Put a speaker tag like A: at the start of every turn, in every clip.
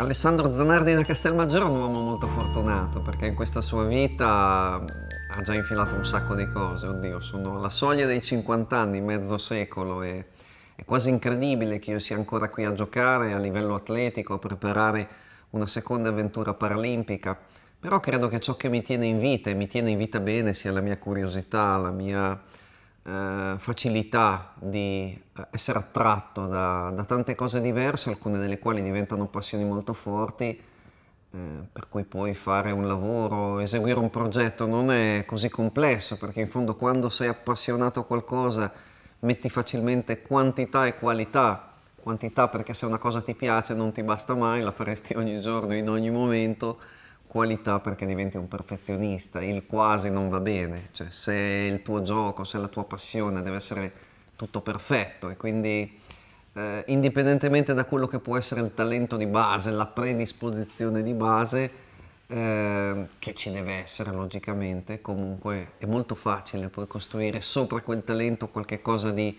A: Alessandro Zanardi da Castelmaggiore è un uomo molto fortunato perché in questa sua vita mm, ha già infilato un sacco di cose, oddio, sono alla soglia dei 50 anni, mezzo secolo e è quasi incredibile che io sia ancora qui a giocare a livello atletico, a preparare una seconda avventura paralimpica, però credo che ciò che mi tiene in vita e mi tiene in vita bene sia la mia curiosità, la mia eh, facilità di eh, essere attratto da, da, tante cose diverse, alcune delle quali diventano passioni molto forti, eh, per cui poi fare un lavoro, eseguire un progetto non è così complesso, perché in fondo quando sei appassionato a qualcosa metti facilmente quantità e qualità quantità perché se una cosa ti piace non ti basta mai, la faresti ogni giorno, in ogni momento, qualità perché diventi un perfezionista, il quasi non va bene, cioè se il tuo gioco, se la tua passione deve essere tutto perfetto e quindi eh, indipendentemente da quello che può essere il talento di base, la predisposizione di base, eh, che ci deve essere logicamente, comunque è molto facile poi costruire sopra quel talento qualcosa di,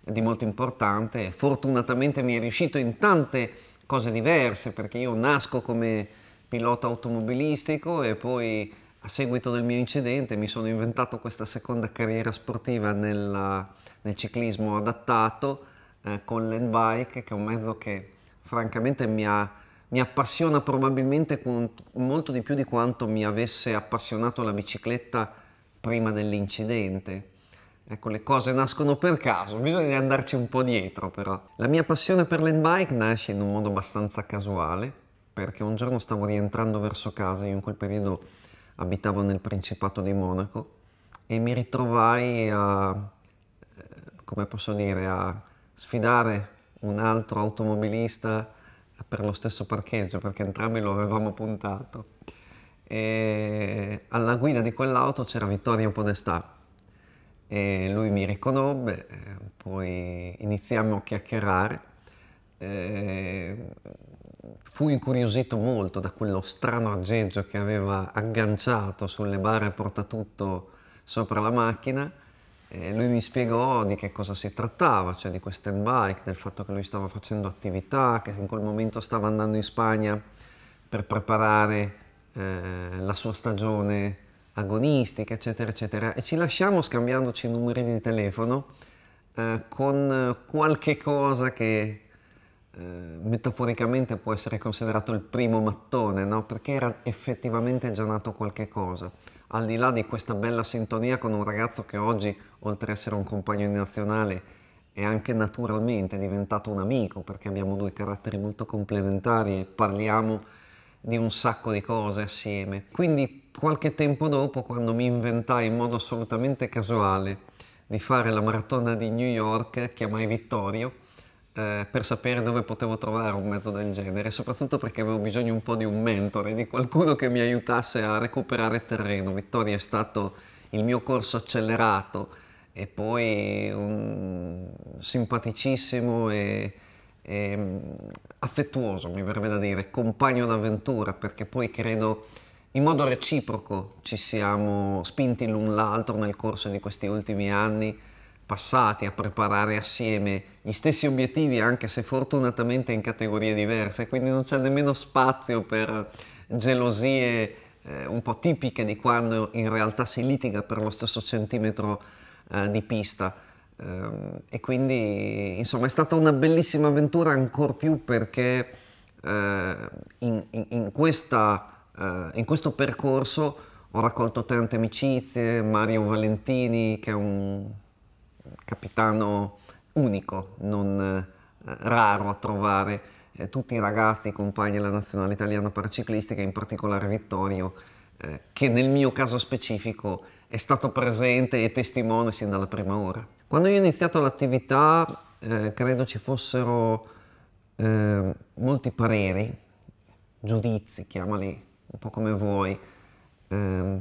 A: di molto importante. Fortunatamente mi è riuscito in tante cose diverse perché io nasco come pilota automobilistico e poi a seguito del mio incidente mi sono inventato questa seconda carriera sportiva nel, nel ciclismo adattato eh, con l'endbike che è un mezzo che francamente mi, ha, mi appassiona probabilmente con, molto di più di quanto mi avesse appassionato la bicicletta prima dell'incidente. Ecco, le cose nascono per caso, bisogna andarci un po' dietro però. La mia passione per l'endbike nasce in un modo abbastanza casuale perché un giorno stavo rientrando verso casa, io in quel periodo abitavo nel Principato di Monaco e mi ritrovai a, eh, come posso dire, a sfidare un altro automobilista per lo stesso parcheggio perché entrambi lo avevamo puntato e alla guida di quell'auto c'era Vittorio Podestà e lui mi riconobbe, eh, poi iniziamo a chiacchierare. E Fu incuriosito molto da quello strano aggeggio che aveva agganciato sulle barre portatutto sopra la macchina e lui mi spiegò di che cosa si trattava, cioè di stand bike, del fatto che lui stava facendo attività, che in quel momento stava andando in Spagna per preparare eh, la sua stagione agonistica, eccetera, eccetera. E ci lasciamo scambiandoci i numeri di telefono eh, con qualche cosa che eh, metaforicamente può essere considerato il primo mattone, no? perché era effettivamente già nato qualche cosa. Al di là di questa bella sintonia con un ragazzo che oggi, oltre ad essere un compagno nazionale, è anche naturalmente diventato un amico, perché abbiamo due caratteri molto complementari e parliamo di un sacco di cose assieme. Quindi qualche tempo dopo, quando mi inventai in modo assolutamente casuale di fare la maratona di New York, chiamai Vittorio eh, per sapere dove potevo trovare un mezzo del genere, soprattutto perché avevo bisogno un po' di un mentore, di qualcuno che mi aiutasse a recuperare terreno. Vittoria è stato il mio corso accelerato e poi un simpaticissimo e, e mm, affettuoso, mi verrebbe da dire, compagno d'avventura, perché poi credo in modo reciproco ci siamo spinti l'un l'altro nel corso di questi ultimi anni passati a preparare assieme gli stessi obiettivi, anche se fortunatamente in categorie diverse, quindi non c'è nemmeno spazio per gelosie eh, un po' tipiche di quando in realtà si litiga per lo stesso centimetro eh, di pista. Ehm, e quindi insomma è stata una bellissima avventura ancor più perché eh, in, in, in, questa, eh, in questo percorso ho raccolto tante amicizie, Mario Valentini che è un capitano unico, non eh, raro a trovare eh, tutti i ragazzi, i compagni della nazionale italiana paraciclistica, in particolare Vittorio, eh, che nel mio caso specifico è stato presente e testimone sin dalla prima ora. Quando io ho iniziato l'attività eh, credo ci fossero eh, molti pareri, giudizi, chiamali un po' come vuoi, eh,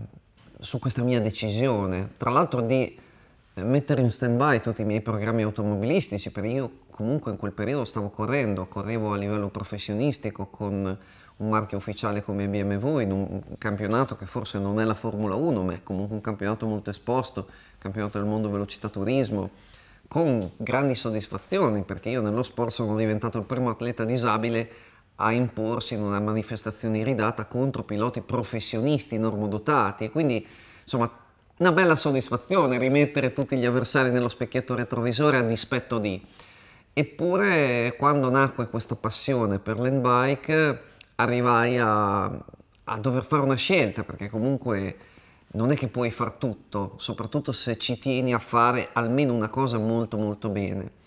A: su questa mia decisione, tra l'altro di mettere in stand-by tutti i miei programmi automobilistici, perché io comunque in quel periodo stavo correndo, correvo a livello professionistico con un marchio ufficiale come BMW in un campionato che forse non è la Formula 1, ma è comunque un campionato molto esposto, campionato del mondo velocità turismo, con grandi soddisfazioni, perché io nello sport sono diventato il primo atleta disabile a imporsi in una manifestazione iridata contro piloti professionisti normodotati, quindi insomma una bella soddisfazione rimettere tutti gli avversari nello specchietto retrovisore a dispetto di. Eppure quando nacque questa passione per l'endbike arrivai a, a dover fare una scelta perché comunque non è che puoi far tutto, soprattutto se ci tieni a fare almeno una cosa molto molto bene.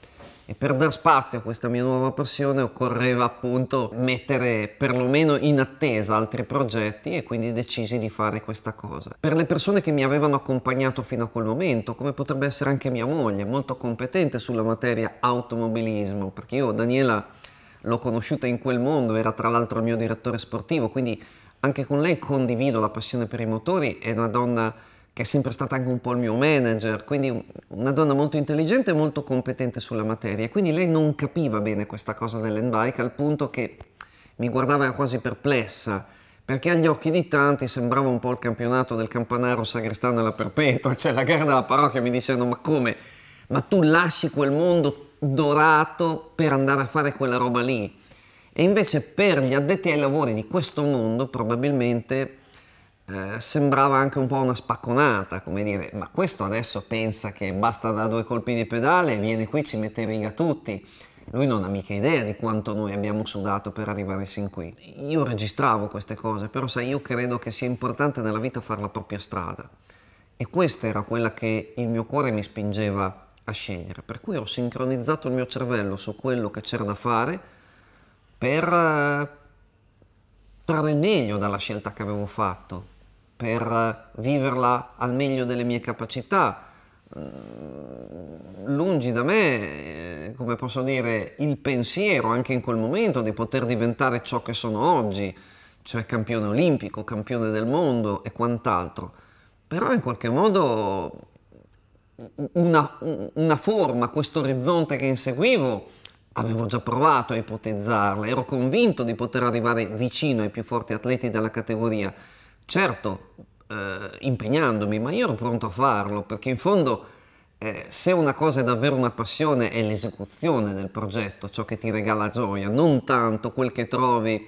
A: E per dar spazio a questa mia nuova passione occorreva appunto mettere perlomeno in attesa altri progetti e quindi decisi di fare questa cosa. Per le persone che mi avevano accompagnato fino a quel momento, come potrebbe essere anche mia moglie, molto competente sulla materia automobilismo, perché io Daniela l'ho conosciuta in quel mondo, era tra l'altro il mio direttore sportivo, quindi anche con lei condivido la passione per i motori, è una donna che è sempre stata anche un po' il mio manager, quindi una donna molto intelligente e molto competente sulla materia. quindi lei non capiva bene questa cosa dell'end bike al punto che mi guardava quasi perplessa, perché agli occhi di tanti sembrava un po' il campionato del Campanaro Sagrestano e la Perpetua, cioè la gara della parrocchia, mi dicevano ma come? Ma tu lasci quel mondo dorato per andare a fare quella roba lì? E invece per gli addetti ai lavori di questo mondo probabilmente eh, sembrava anche un po' una spacconata, come dire, ma questo adesso pensa che basta da due colpi di pedale e viene qui, ci mette in riga tutti. Lui non ha mica idea di quanto noi abbiamo sudato per arrivare sin qui. Io registravo queste cose, però sai, io credo che sia importante nella vita fare la propria strada. E questa era quella che il mio cuore mi spingeva a scegliere. Per cui ho sincronizzato il mio cervello su quello che c'era da fare per eh, trarre meglio dalla scelta che avevo fatto per viverla al meglio delle mie capacità. Mm, lungi da me, eh, come posso dire, il pensiero anche in quel momento di poter diventare ciò che sono oggi, cioè campione olimpico, campione del mondo e quant'altro. Però in qualche modo una, una forma, questo orizzonte che inseguivo, avevo già provato a ipotizzarla, ero convinto di poter arrivare vicino ai più forti atleti della categoria certo eh, impegnandomi, ma io ero pronto a farlo perché in fondo eh, se una cosa è davvero una passione è l'esecuzione del progetto, ciò che ti regala gioia, non tanto quel che trovi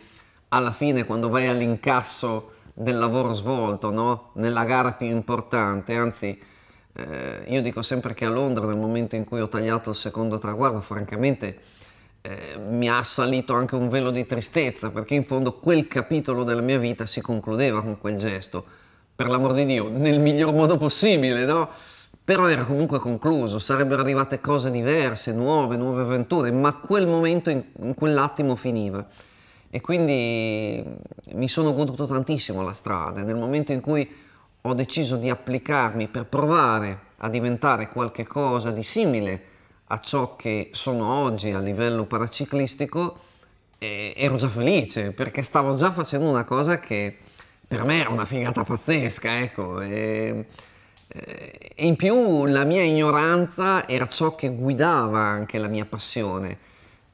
A: alla fine quando vai all'incasso del lavoro svolto, no? nella gara più importante, anzi eh, io dico sempre che a Londra nel momento in cui ho tagliato il secondo traguardo, francamente eh, mi ha assalito anche un velo di tristezza, perché in fondo quel capitolo della mia vita si concludeva con quel gesto, per l'amor di Dio, nel miglior modo possibile, no? Però era comunque concluso, sarebbero arrivate cose diverse, nuove, nuove avventure, ma quel momento, in, in quell'attimo finiva. E quindi mi sono goduto tantissimo la strada, nel momento in cui ho deciso di applicarmi per provare a diventare qualche cosa di simile a ciò che sono oggi a livello paraciclistico, eh, ero già felice perché stavo già facendo una cosa che per me era una figata pazzesca, ecco. E, eh, e in più la mia ignoranza era ciò che guidava anche la mia passione,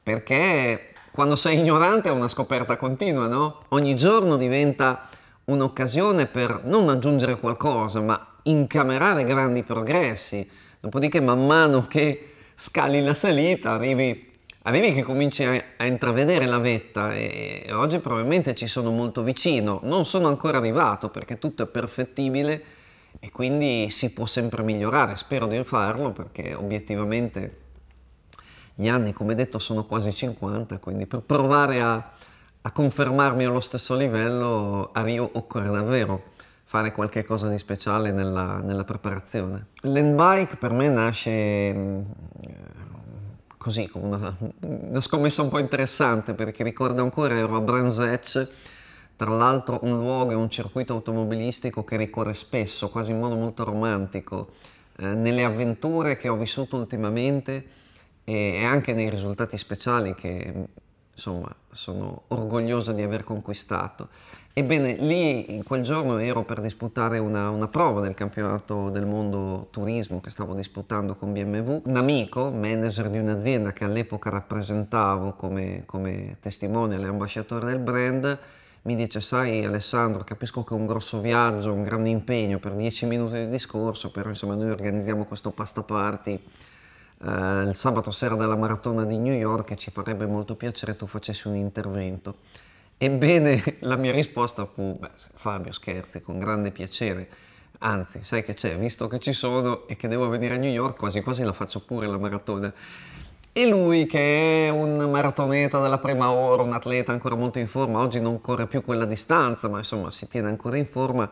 A: perché quando sei ignorante è una scoperta continua, no? Ogni giorno diventa un'occasione per non aggiungere qualcosa, ma incamerare grandi progressi. Dopodiché, man mano che scali la salita, arrivi, arrivi che cominci a, a, intravedere la vetta e, e oggi probabilmente ci sono molto vicino. Non sono ancora arrivato perché tutto è perfettibile e quindi si può sempre migliorare. Spero di farlo perché obiettivamente gli anni, come detto, sono quasi 50, quindi per provare a, a confermarmi allo stesso livello a Rio occorre davvero fare qualche cosa di speciale nella, nella preparazione. L'endbike per me nasce mm, eh, così, come una, una, scommessa un po' interessante perché ricordo ancora ero a Branzec, tra l'altro un luogo e un circuito automobilistico che ricorre spesso, quasi in modo molto romantico, eh, nelle avventure che ho vissuto ultimamente e, e anche nei risultati speciali che insomma, sono orgogliosa di aver conquistato. Ebbene, lì in quel giorno ero per disputare una, una, prova del campionato del mondo turismo che stavo disputando con BMW. Un amico, manager di un'azienda che all'epoca rappresentavo come, come testimone ambasciatore del brand, mi dice, sai Alessandro, capisco che è un grosso viaggio, un grande impegno per 10 minuti di discorso, però insomma noi organizziamo questo pasta party eh, il sabato sera della maratona di New York e ci farebbe molto piacere tu facessi un intervento. Ebbene, la mia risposta fu, beh, Fabio scherzi, con grande piacere, anzi, sai che c'è, visto che ci sono e che devo venire a New York, quasi quasi la faccio pure la maratona. E lui che è un maratoneta della prima ora, un atleta ancora molto in forma, oggi non corre più quella distanza, ma insomma si tiene ancora in forma,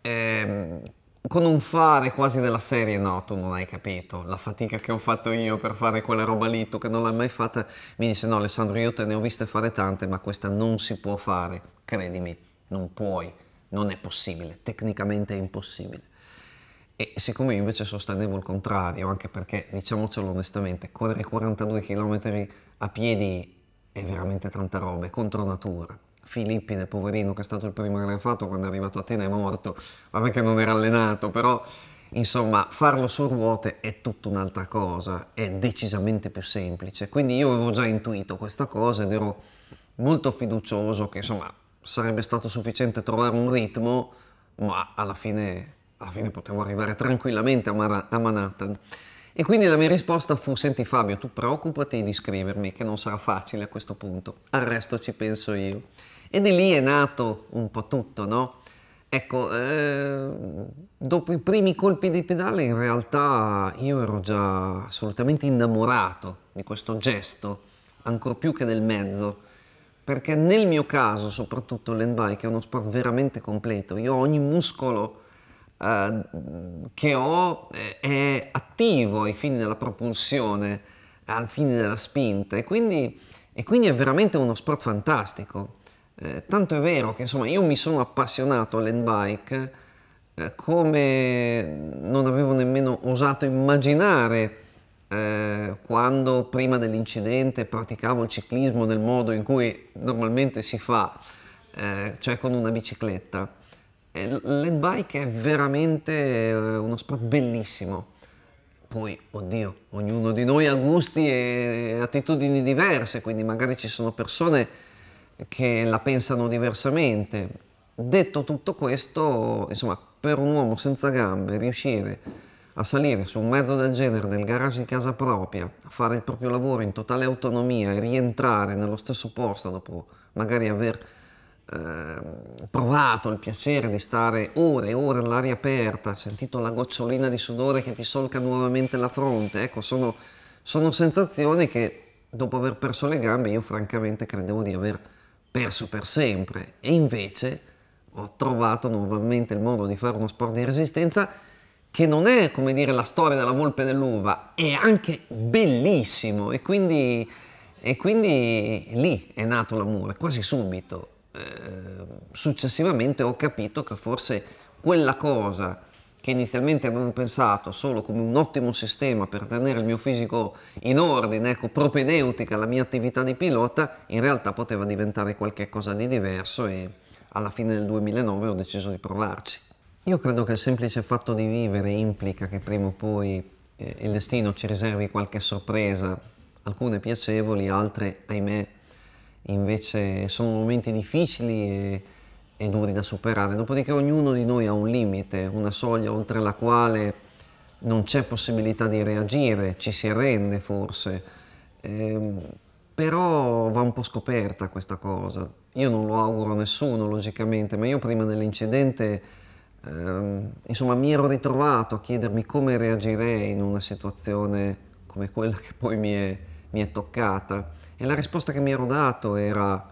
A: ehm, con un fare quasi della serie, no, tu non hai capito, la fatica che ho fatto io per fare quella roba lì, tu che non l'hai mai fatta, mi disse no Alessandro io te ne ho viste fare tante, ma questa non si può fare, credimi, non puoi, non è possibile, tecnicamente è impossibile. E siccome io invece sostenevo il contrario, anche perché, diciamocelo onestamente, correre 42 km a piedi è veramente tanta roba, è contro natura. Filippide, poverino, che è stato il primo che l'ha fatto quando è arrivato a Atene è morto, vabbè che non era allenato, però insomma farlo su ruote è tutta un'altra cosa, è decisamente più semplice. Quindi io avevo già intuito questa cosa ed ero molto fiducioso che insomma sarebbe stato sufficiente trovare un ritmo, ma alla fine, alla fine potevo arrivare tranquillamente a, Mar- a Manhattan. E quindi la mia risposta fu, senti Fabio, tu preoccupati di scrivermi, che non sarà facile a questo punto, al resto ci penso io. E di lì è nato un po' tutto, no? Ecco, eh, dopo i primi colpi di pedale in realtà io ero già assolutamente innamorato di questo gesto, ancor più che del mezzo, perché nel mio caso soprattutto l'handbike è uno sport veramente completo, io ogni muscolo eh, che ho è, eh, è attivo ai fini della propulsione, al fine della spinta e quindi, e quindi è veramente uno sport fantastico. Eh, tanto è vero che insomma io mi sono appassionato all'handbike eh, come non avevo nemmeno osato immaginare eh, quando prima dell'incidente praticavo il ciclismo nel modo in cui normalmente si fa, eh, cioè con una bicicletta. L'handbike è veramente eh, uno sport bellissimo. Poi, oddio, ognuno di noi ha gusti e attitudini diverse, quindi magari ci sono persone che la pensano diversamente. Detto tutto questo, insomma, per un uomo senza gambe riuscire a salire su un mezzo del genere nel garage di casa propria, fare il proprio lavoro in totale autonomia e rientrare nello stesso posto dopo magari aver ehm, provato il piacere di stare ore e ore all'aria aperta, sentito la gocciolina di sudore che ti solca nuovamente la fronte, ecco, sono, sono sensazioni che dopo aver perso le gambe io francamente credevo di aver perso per sempre e invece ho trovato nuovamente il modo di fare uno sport di resistenza che non è come dire la storia della volpe dell'uva, è anche bellissimo e quindi, e quindi lì è nato l'amore, quasi subito. Eh, successivamente ho capito che forse quella cosa che inizialmente avevo pensato solo come un ottimo sistema per tenere il mio fisico in ordine, ecco, propedeutica alla mia attività di pilota, in realtà poteva diventare qualcosa di diverso e alla fine del 2009 ho deciso di provarci. Io credo che il semplice fatto di vivere implica che prima o poi eh, il destino ci riservi qualche sorpresa, alcune piacevoli, altre, ahimè, invece sono momenti difficili e e duri da superare, dopodiché ognuno di noi ha un limite, una soglia oltre la quale non c'è possibilità di reagire, ci si arrende forse, eh, però va un po' scoperta questa cosa. Io non lo auguro a nessuno logicamente, ma io prima dell'incidente eh, insomma mi ero ritrovato a chiedermi come reagirei in una situazione come quella che poi mi è, mi è toccata e la risposta che mi ero dato era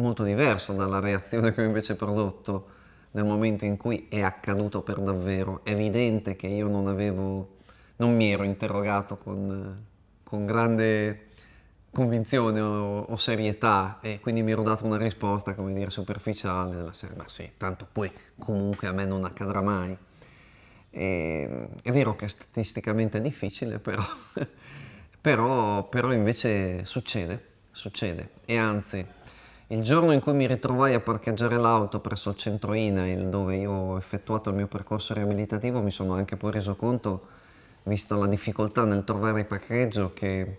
A: molto diversa dalla reazione che ho invece prodotto nel momento in cui è accaduto per davvero. È evidente che io non avevo, non mi ero interrogato con, con grande convinzione o, o, serietà e quindi mi ero dato una risposta, come dire, superficiale della serie, ma sì, tanto poi comunque a me non accadrà mai. E, ehm, è vero che statisticamente è difficile, però, però, però invece succede, succede. E anzi, il giorno in cui mi ritrovai a parcheggiare l'auto presso il centro INAIL dove io ho effettuato il mio percorso riabilitativo mi sono anche poi reso conto, vista la difficoltà nel trovare parcheggio, che,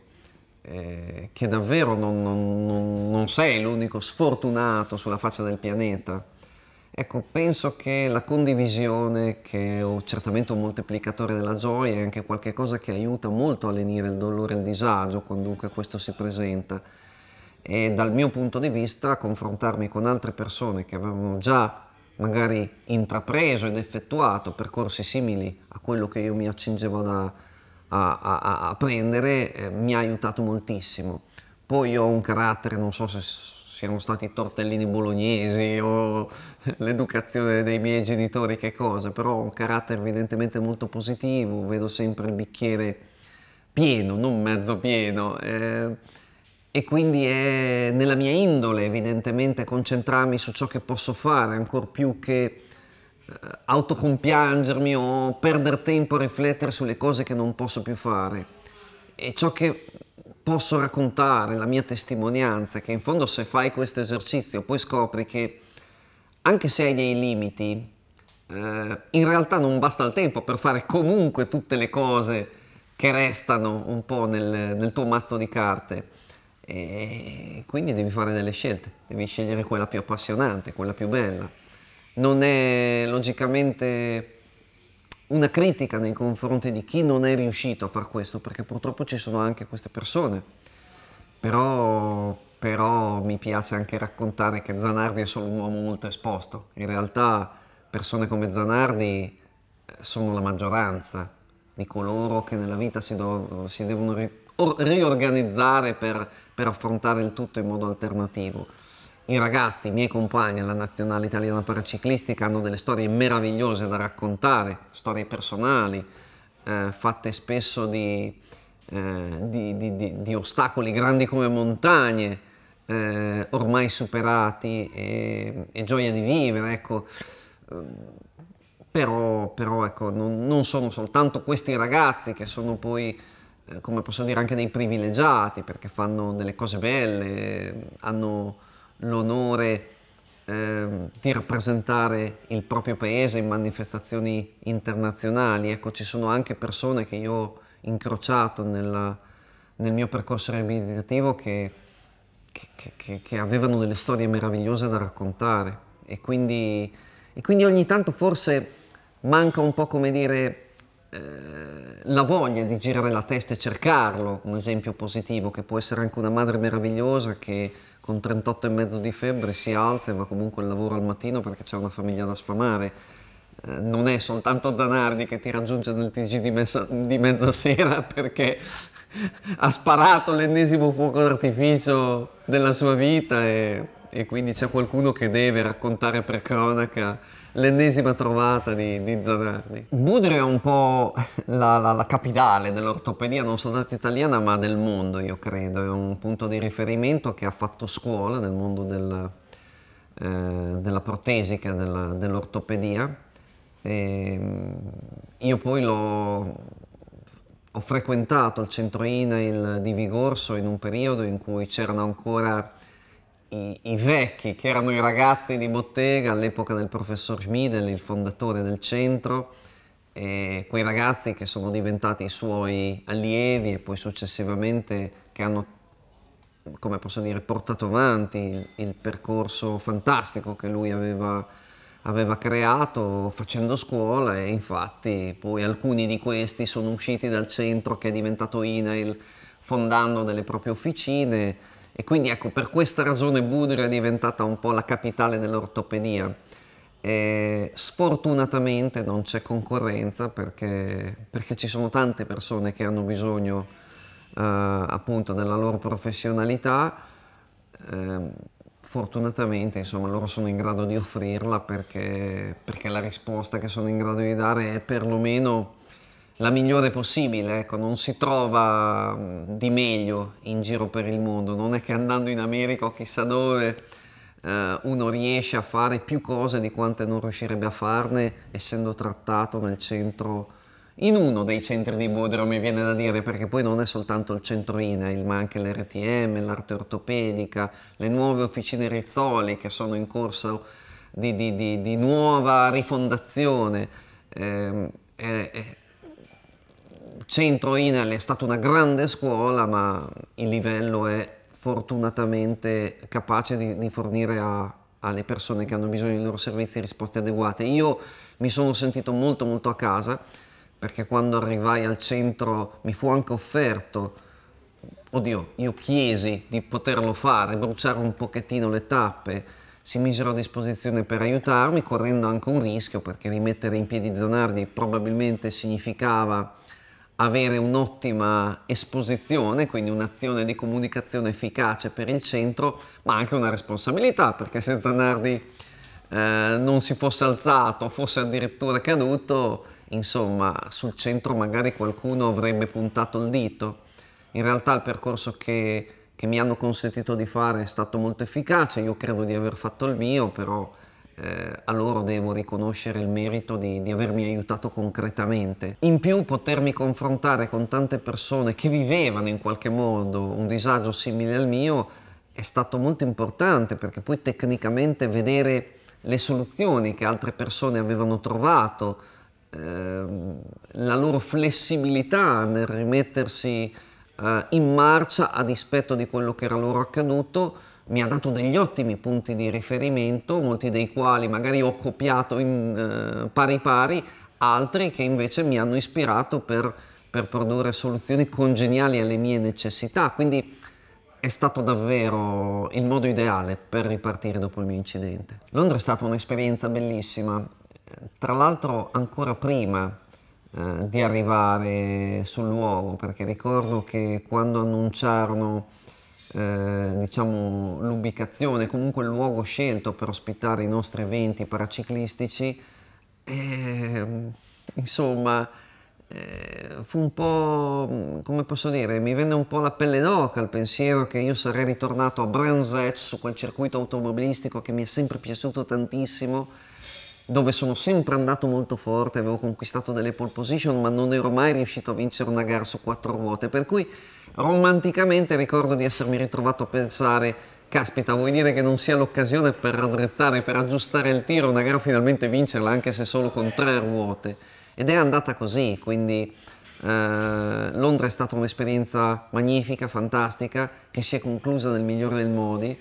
A: eh, che davvero non, non, non sei l'unico sfortunato sulla faccia del pianeta. Ecco, penso che la condivisione, che è certamente un moltiplicatore della gioia, è anche qualcosa che aiuta molto a lenire il dolore e il disagio, quando questo si presenta e dal mio punto di vista confrontarmi con altre persone che avevano già magari intrapreso ed effettuato percorsi simili a quello che io mi accingevo da, a, a, a, prendere eh, mi ha aiutato moltissimo. Poi ho un carattere, non so se siano stati i tortellini bolognesi o l'educazione dei miei genitori, che cosa, però ho un carattere evidentemente molto positivo, vedo sempre il bicchiere pieno, non mezzo pieno. Eh, e quindi è nella mia indole evidentemente concentrarmi su ciò che posso fare, ancor più che eh, autocompiangermi o perdere tempo a riflettere sulle cose che non posso più fare. E ciò che posso raccontare, la mia testimonianza, che in fondo se fai questo esercizio poi scopri che anche se hai dei limiti, eh, in realtà non basta il tempo per fare comunque tutte le cose che restano un po' nel, nel tuo mazzo di carte e quindi devi fare delle scelte, devi scegliere quella più appassionante, quella più bella. Non è logicamente una critica nei confronti di chi non è riuscito a fare questo, perché purtroppo ci sono anche queste persone. Però, però mi piace anche raccontare che Zanardi è solo un uomo molto esposto. In realtà persone come Zanardi eh, sono la maggioranza di coloro che nella vita si, do, si devono ri- riorganizzare per per affrontare il tutto in modo alternativo. I ragazzi, i miei compagni alla Nazionale Italiana Paraciclistica hanno delle storie meravigliose da raccontare, storie personali, eh, fatte spesso di, eh, di, di, di, ostacoli grandi come montagne, eh, ormai superati e, e, gioia di vivere, ecco. Però, però ecco, non, non sono soltanto questi ragazzi che sono poi eh, come posso dire, anche dei privilegiati perché fanno delle cose belle, hanno l'onore eh, di rappresentare il proprio paese in manifestazioni internazionali. Ecco, ci sono anche persone che io ho incrociato nella, nel mio percorso riabilitativo che, che, che, che, avevano delle storie meravigliose da raccontare e quindi, e quindi ogni tanto forse manca un po' come dire la voglia di girare la testa e cercarlo, un esempio positivo, che può essere anche una madre meravigliosa che con 38,5 di febbre si alza e va comunque al lavoro al mattino perché c'è una famiglia da sfamare. Eh, non è soltanto Zanardi che ti raggiunge nel TG di, mezza, di mezzasera perché ha sparato l'ennesimo fuoco d'artificio della sua vita e, e quindi c'è qualcuno che deve raccontare per cronaca l'ennesima trovata di, di Zanardi. Budrio è un po' la, la, la capitale dell'ortopedia, non soltanto italiana, ma del mondo, io credo. È un punto di riferimento che ha fatto scuola nel mondo del, eh, della protesica, dell'ortopedia. Dell ehm, io poi l'ho ho frequentato il centro INAIL di Vigorso in un periodo in cui c'erano ancora i, i, vecchi, che erano i ragazzi di bottega all'epoca del professor Schmidel, il fondatore del centro, e quei ragazzi che sono diventati i suoi allievi e poi successivamente che hanno, come posso dire, portato avanti il, il percorso fantastico che lui aveva, aveva creato facendo scuola e infatti poi alcuni di questi sono usciti dal centro che è diventato INAIL fondando delle proprie officine e quindi ecco, per questa ragione Budrio è diventata un po' la capitale dell'ortopedia. E sfortunatamente non c'è concorrenza perché, perché, ci sono tante persone che hanno bisogno eh, appunto della loro professionalità. Eh, fortunatamente insomma loro sono in grado di offrirla perché, perché la risposta che sono in grado di dare è perlomeno la migliore possibile, ecco, non si trova mm, di meglio in giro per il mondo, non è che andando in America o chissà dove eh, uno riesce a fare più cose di quante non riuscirebbe a farne essendo trattato nel centro in uno dei centri di Bodrum mi viene da dire perché poi non è soltanto il centro INAIL ma anche l'RTM, l'arte ortopedica, le nuove officine Rizzoli che sono in corso di, di, di, di nuova rifondazione eh, eh, centro Inel è stata una grande scuola, ma il livello è fortunatamente capace di, di fornire a, alle persone che hanno bisogno dei loro servizi risposte adeguate. Io mi sono sentito molto molto a casa perché quando arrivai al centro mi fu anche offerto, oddio, io chiesi di poterlo fare, bruciare un pochettino le tappe, si misero a disposizione per aiutarmi, correndo anche un rischio perché rimettere in piedi Zanardi probabilmente significava avere un'ottima esposizione, quindi un'azione di comunicazione efficace per il centro, ma anche una responsabilità, perché se Zanardi eh, non si fosse alzato, fosse addirittura caduto, insomma, sul centro magari qualcuno avrebbe puntato il dito. In realtà il percorso che, che mi hanno consentito di fare è stato molto efficace, io credo di aver fatto il mio, però eh, a loro devo riconoscere il merito di, di, avermi aiutato concretamente. In più potermi confrontare con tante persone che vivevano in qualche modo un disagio simile al mio è stato molto importante perché poi tecnicamente vedere le soluzioni che altre persone avevano trovato, eh, la loro flessibilità nel rimettersi eh, in marcia a dispetto di quello che era loro accaduto, mi ha dato degli ottimi punti di riferimento, molti dei quali magari ho copiato in, eh, pari pari, altri che invece mi hanno ispirato per, per produrre soluzioni congeniali alle mie necessità. Quindi è stato davvero il modo ideale per ripartire dopo il mio incidente. Londra è stata un'esperienza bellissima, tra l'altro ancora prima eh, di arrivare sul luogo, perché ricordo che quando annunciarono eh, diciamo, l'ubicazione, comunque il luogo scelto per ospitare i nostri eventi paraciclistici, eh, insomma, eh, fu un po', come posso dire, mi venne un po' la pelle d'oca il pensiero che io sarei ritornato a Branzet su quel circuito automobilistico che mi è sempre piaciuto tantissimo, dove sono sempre andato molto forte, avevo conquistato delle pole position, ma non ero mai riuscito a vincere una gara su quattro ruote, per cui romanticamente ricordo di essermi ritrovato a pensare caspita vuoi dire che non sia l'occasione per raddrizzare, per aggiustare il tiro, una gara finalmente vincerla anche se solo con tre ruote ed è andata così, quindi eh, Londra è stata un'esperienza magnifica, fantastica, che si è conclusa nel migliore dei modi,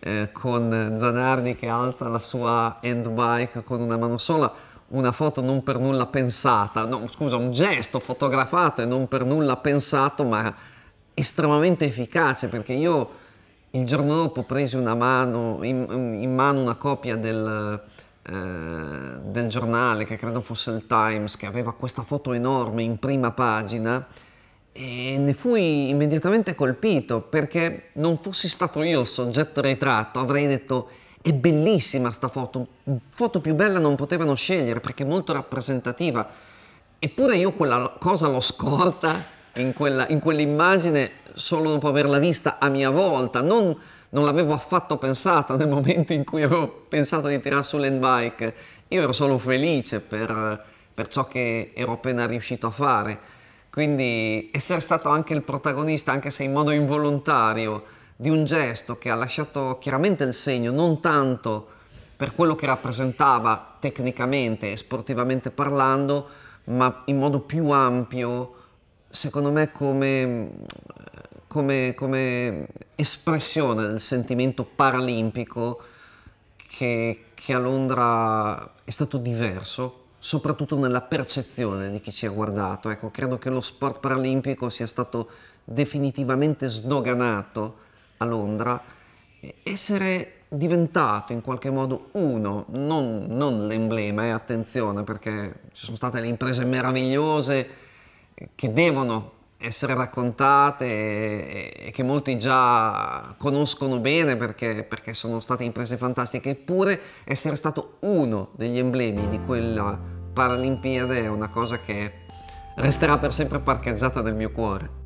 A: eh, con Zanardi che alza la sua handbike con una mano sola, una foto non per nulla pensata, no scusa, un gesto fotografato e non per nulla pensato, ma estremamente efficace perché io il giorno dopo presi mano, in, in, mano una copia del, eh, del giornale che credo fosse il Times che aveva questa foto enorme in prima pagina e ne fui immediatamente colpito perché non fossi stato io il soggetto ritratto avrei detto è bellissima sta foto, foto più bella non potevano scegliere perché è molto rappresentativa eppure io quella cosa l'ho scorta in, quella, in quell'immagine solo dopo averla vista a mia volta, non, non l'avevo affatto pensata nel momento in cui avevo pensato di tirare su l'endbike. Io ero solo felice per, per, ciò che ero appena riuscito a fare. Quindi essere stato anche il protagonista, anche se in modo involontario, di un gesto che ha lasciato chiaramente il segno, non tanto per quello che rappresentava tecnicamente e sportivamente parlando, ma in modo più ampio secondo me, come, come, come espressione del sentimento paralimpico che, che a Londra è stato diverso, soprattutto nella percezione di chi ci ha guardato. Ecco, credo che lo sport paralimpico sia stato definitivamente sdoganato a Londra. Essere diventato in qualche modo uno, non, non l'emblema, e eh, attenzione perché ci sono state le imprese meravigliose che devono essere raccontate e, e, che molti già conoscono bene perché, perché sono state imprese fantastiche, eppure essere stato uno degli emblemi di quella Paralimpiade è una cosa che resterà per sempre parcheggiata nel mio cuore.